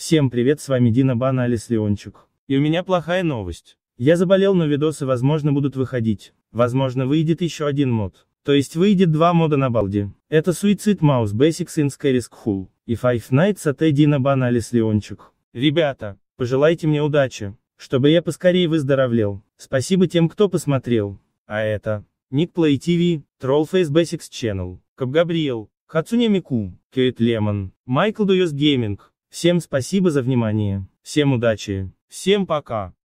Всем привет, с вами Дина Бана Алис Леончик. И у меня плохая новость. Я заболел, но видосы возможно будут выходить. Возможно выйдет еще один мод. То есть выйдет два мода на балде. Это Suicide Mouse Basics in Skyrisk Hull и Five Nights at Дина Бана Алис Леончик. Ребята, пожелайте мне удачи, чтобы я поскорее выздоровлел. Спасибо тем, кто посмотрел. А это... Ник Play TV, Trollface Бэсикс Channel, Кап Габриэл, Хацуне Мику, Кейт Лемон, Майкл Дуйос Гейминг, Всем спасибо за внимание. Всем удачи. Всем пока.